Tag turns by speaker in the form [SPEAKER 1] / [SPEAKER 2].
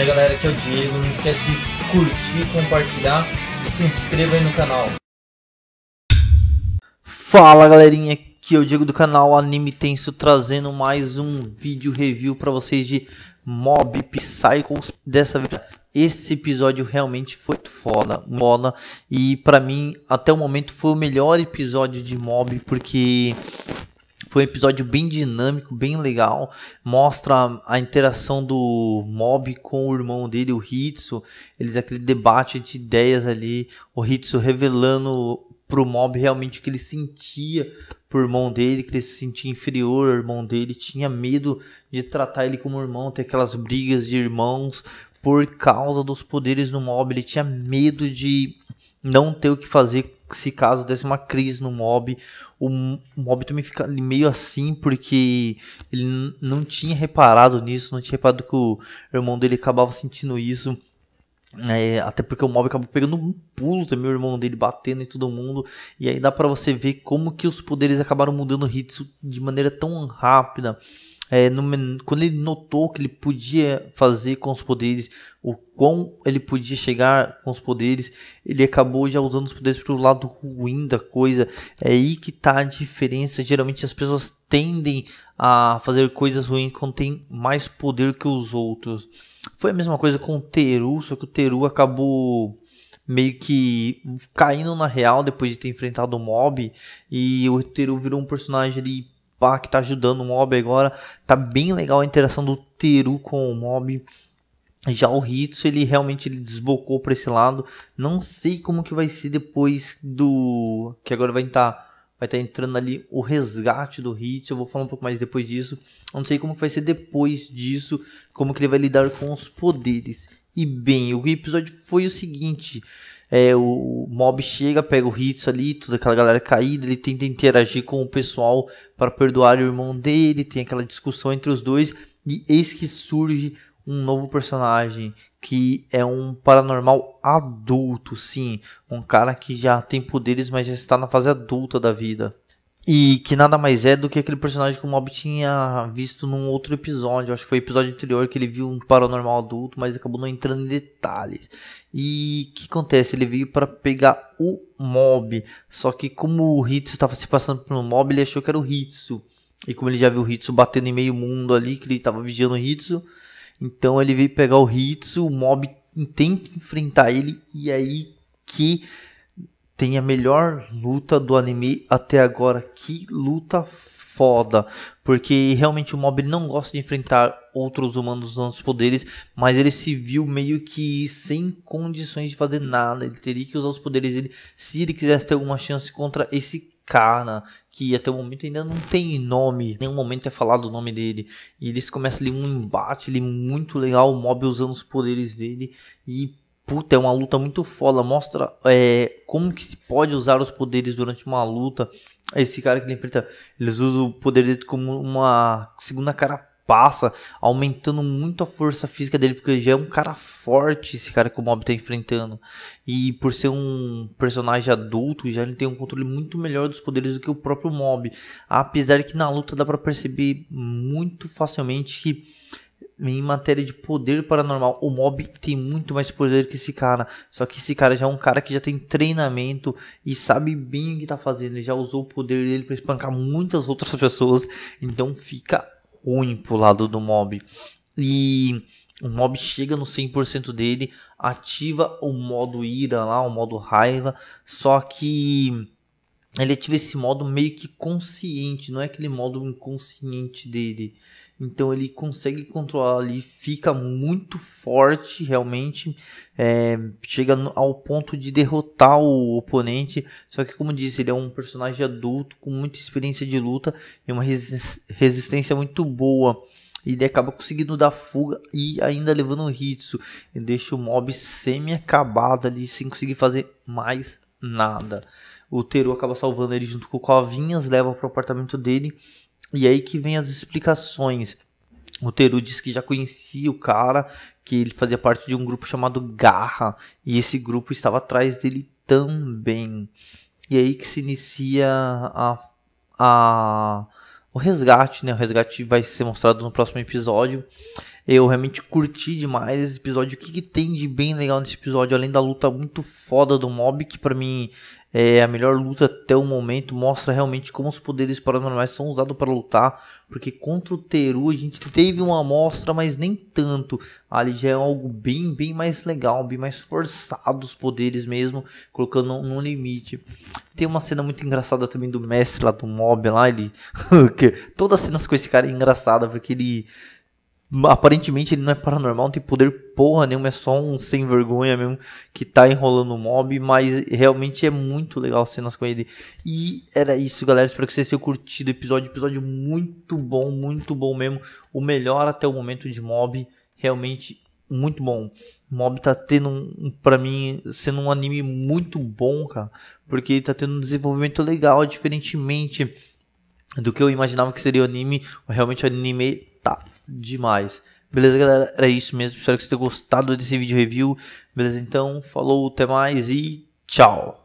[SPEAKER 1] E aí galera? Aqui é o Diego. Não esquece de curtir, compartilhar e se inscreva aí no canal. Fala, galerinha. Aqui é o Diego do canal Anime Tenso trazendo mais um vídeo review para vocês de Mob Psychos. Dessa vez, esse episódio realmente foi foda, foda. E para mim, até o momento, foi o melhor episódio de Mob porque foi um episódio bem dinâmico, bem legal. Mostra a interação do Mob com o irmão dele, o Hitsu. Eles aquele debate de ideias ali, o Hitsu revelando pro Mob realmente o que ele sentia por irmão dele, que ele se sentia inferior ao irmão dele, tinha medo de tratar ele como irmão, ter aquelas brigas de irmãos por causa dos poderes do Mob, ele tinha medo de não ter o que fazer se caso desse uma crise no mob, o mob também fica meio assim, porque ele não tinha reparado nisso, não tinha reparado que o irmão dele acabava sentindo isso. É, até porque o mob acabou pegando um pulo também, o irmão dele batendo em todo mundo. E aí dá para você ver como que os poderes acabaram mudando o Hitsu de maneira tão rápida é, no, quando ele notou que ele podia fazer com os poderes, o quão ele podia chegar com os poderes, ele acabou já usando os poderes para o lado ruim da coisa. É aí que está a diferença. Geralmente as pessoas tendem a fazer coisas ruins quando tem mais poder que os outros. Foi a mesma coisa com o Teru, só que o Teru acabou meio que caindo na real depois de ter enfrentado o mob e o Teru virou um personagem ali pá, que tá ajudando o mob agora. Tá bem legal a interação do Teru com o mob. Já o Ritsu, ele realmente ele desbocou para esse lado. Não sei como que vai ser depois do... Que agora vai estar... Tá, vai estar tá entrando ali o resgate do Ritsu. Eu vou falar um pouco mais depois disso. Não sei como que vai ser depois disso. Como que ele vai lidar com os poderes. E bem, o episódio foi o seguinte. É, o mob chega, pega o Hits ali, toda aquela galera caída, ele tenta interagir com o pessoal para perdoar o irmão dele, tem aquela discussão entre os dois, e eis que surge um novo personagem que é um paranormal adulto, sim, um cara que já tem poderes, mas já está na fase adulta da vida. E que nada mais é do que aquele personagem que o Mob tinha visto num outro episódio. Acho que foi o episódio anterior que ele viu um paranormal adulto, mas acabou não entrando em detalhes. E o que acontece? Ele veio para pegar o Mob. Só que como o Hitsu estava se passando pelo Mob, ele achou que era o Hitsu. E como ele já viu o Hitsu batendo em meio mundo ali, que ele estava vigiando o Hitsu. Então ele veio pegar o Hitsu, o Mob tenta enfrentar ele. E é aí que tem a melhor luta do anime até agora. Que luta foda, porque realmente o Mob não gosta de enfrentar outros humanos usando os poderes, mas ele se viu meio que sem condições de fazer nada. Ele teria que usar os poderes dele se ele quisesse ter alguma chance contra esse cara que até o momento ainda não tem nome, nenhum momento é falado o nome dele. E eles começam ali um embate ali muito legal, o Mob usando os poderes dele e Puta, é uma luta muito foda. Mostra é, como que se pode usar os poderes durante uma luta. Esse cara que ele enfrenta, eles usam o poder dele como uma segunda cara passa, aumentando muito a força física dele, porque ele já é um cara forte, esse cara que o Mob está enfrentando. E por ser um personagem adulto, já ele tem um controle muito melhor dos poderes do que o próprio Mob. Apesar que na luta dá para perceber muito facilmente que em matéria de poder paranormal, o Mob tem muito mais poder que esse cara. Só que esse cara já é um cara que já tem treinamento e sabe bem o que tá fazendo. Ele já usou o poder dele para espancar muitas outras pessoas. Então fica ruim pro lado do Mob. E o Mob chega no 100% dele, ativa o modo ira lá, o modo raiva. Só que ele ativa esse modo meio que consciente, não é aquele modo inconsciente dele. Então ele consegue controlar ali, fica muito forte realmente, é, chega ao ponto de derrotar o oponente. Só que, como disse, ele é um personagem adulto com muita experiência de luta e uma resistência muito boa. Ele acaba conseguindo dar fuga e ainda levando um hitsu. E deixa o mob semi-acabado ali, sem conseguir fazer mais nada o Teru acaba salvando ele junto com o Covinhas, leva para o apartamento dele. E é aí que vem as explicações. O Teru diz que já conhecia o cara, que ele fazia parte de um grupo chamado Garra, e esse grupo estava atrás dele também. E é aí que se inicia a, a, o resgate, né? O resgate vai ser mostrado no próximo episódio. Eu realmente curti demais esse episódio. O que, que tem de bem legal nesse episódio? Além da luta muito foda do Mob, que para mim é a melhor luta até o momento, mostra realmente como os poderes paranormais são usados para lutar, porque contra o Teru a gente teve uma amostra, mas nem tanto. Ali já é algo bem, bem mais legal, bem mais forçado os poderes mesmo, colocando no limite. Tem uma cena muito engraçada também do mestre lá do mob lá, ele todas as cenas com esse cara é engraçada, porque ele aparentemente ele não é paranormal, não tem poder porra nenhuma, é só um sem vergonha mesmo que tá enrolando o mob, mas realmente é muito legal as cenas com ele. E era isso, galera. Espero que vocês tenham curtido o episódio. Episódio muito bom, muito bom mesmo. O melhor até o momento de mob. Realmente muito bom. Mob tá tendo, um, pra mim, sendo um anime muito bom, cara. Porque ele tá tendo um desenvolvimento legal, diferentemente do que eu imaginava que seria o anime. Realmente o anime tá demais. Beleza, galera? Era isso mesmo. Espero que vocês tenham gostado desse vídeo review. Beleza? Então, falou, até mais e tchau!